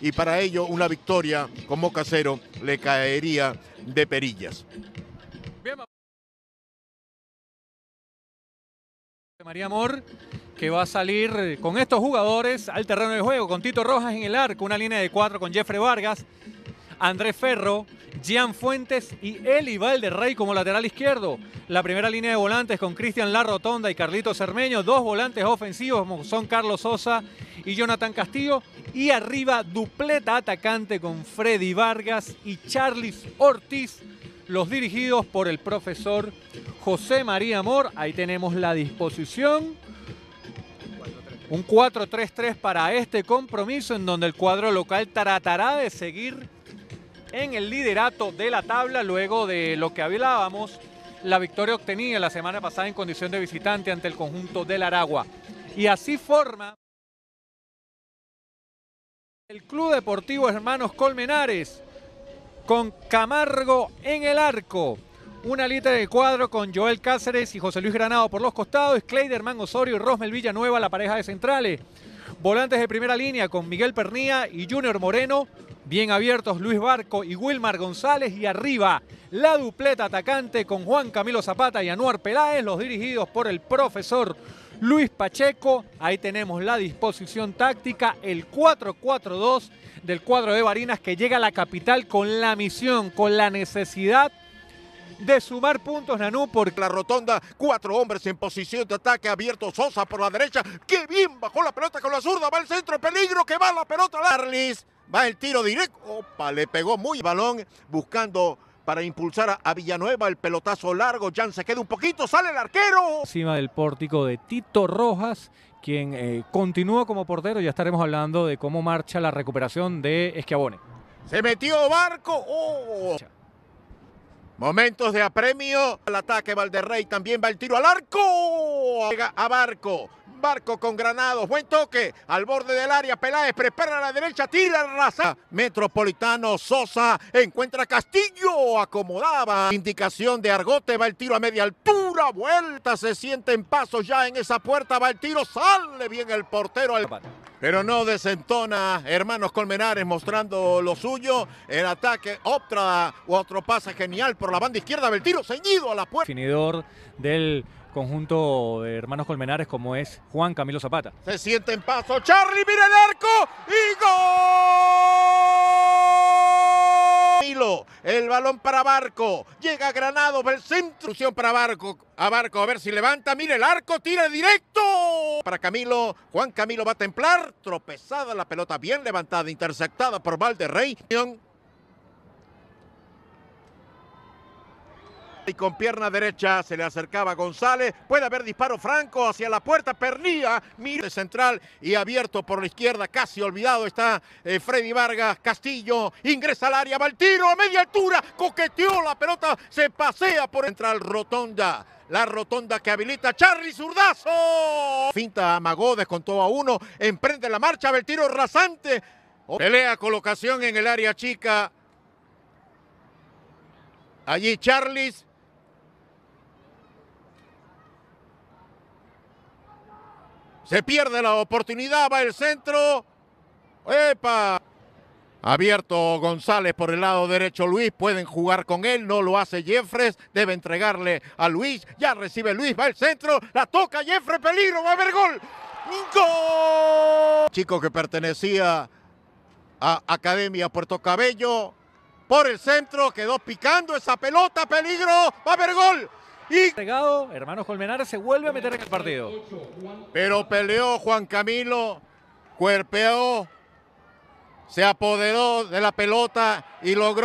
y para ello una victoria como casero le caería de perillas. María Amor, que va a salir eh, con estos jugadores al terreno de juego, con Tito Rojas en el arco, una línea de cuatro con Jeffrey Vargas, Andrés Ferro, Gian Fuentes y Eli Rey como lateral izquierdo. La primera línea de volantes con Cristian Rotonda y Carlito Cermeño. Dos volantes ofensivos son Carlos Sosa y Jonathan Castillo. Y arriba dupleta atacante con Freddy Vargas y Charles Ortiz, los dirigidos por el profesor José María Amor. Ahí tenemos la disposición. Un 4-3-3 para este compromiso en donde el cuadro local tratará de seguir en el liderato de la tabla luego de lo que hablábamos, la victoria obtenida la semana pasada en condición de visitante ante el conjunto del Aragua. Y así forma... El Club Deportivo Hermanos Colmenares con Camargo en el arco. Una lita de cuadro con Joel Cáceres y José Luis Granado por los costados. Cleiderman Osorio y Rosmel Villanueva, la pareja de centrales. Volantes de primera línea con Miguel Pernía y Junior Moreno. Bien abiertos Luis Barco y Wilmar González. Y arriba la dupleta atacante con Juan Camilo Zapata y Anuar Peláez, los dirigidos por el profesor Luis Pacheco. Ahí tenemos la disposición táctica, el 4-4-2 del cuadro de Barinas que llega a la capital con la misión, con la necesidad de sumar puntos, Nanú, por la rotonda. Cuatro hombres en posición de ataque abierto. Sosa por la derecha. que bien! Bajó la pelota con la zurda. Va el centro. Peligro que va la pelota. Darlis, Va el tiro directo. Opa, le pegó muy balón buscando para impulsar a, Villanueva. El pelotazo largo, Jan se queda un poquito, sale el arquero. Encima del pórtico de Tito Rojas, quien eh, continúa como portero. Ya estaremos hablando de cómo marcha la recuperación de Esquiabone. Se metió Barco. Oh. Momentos de apremio. Al ataque Valderrey también va el tiro al arco. Llega a Barco. Barco con Granados. Buen toque. Al borde del área. Peláez prepara a la derecha. Tira raza. Metropolitano Sosa. Encuentra Castillo. Acomodaba. Indicación de Argote. Va el tiro a media altura. Vuelta. Se siente en paso ya en esa puerta. Va el tiro. Sale bien el portero. Al pero no desentona Hermanos Colmenares mostrando lo suyo. El ataque, otra, otro pase genial por la banda izquierda el tiro, ceñido a la puerta. Definidor del conjunto de Hermanos Colmenares como es Juan Camilo Zapata. Se siente en paso, Charlie, mira el arco y gol. El balón para Barco. Llega Granado, el centro para Barco. A Barco, a ver si levanta. Mira el arco, tira directo para Camilo. Juan Camilo va a templar. Tropezada la pelota, bien levantada, interceptada por Valderrey. y con pierna derecha se le acercaba González. Puede haber disparo franco hacia la puerta. Pernilla. mira central y abierto por la izquierda. Casi olvidado está eh, Freddy Vargas. Castillo ingresa al área. Va el tiro a media altura. Coqueteó la pelota. Se pasea por central rotonda. La rotonda que habilita Charly Zurdazo. Finta amagó, descontó a uno. Emprende la marcha. El tiro rasante. Oh, pelea colocación en el área chica. Allí Charles Se pierde la oportunidad, va el centro. ¡Epa! Abierto González por el lado derecho Luis, pueden jugar con él, no lo hace Jeffres, debe entregarle a Luis, ya recibe Luis, va el centro, la toca Jeffres, peligro, va a haber gol. Chico que pertenecía a Academia Puerto Cabello, por el centro, quedó picando esa pelota, peligro, va a haber gol. Y pegado, hermanos Colmenares se vuelve a meter en el partido. Pero peleó Juan Camilo, cuerpeó, se apoderó de la pelota y logró.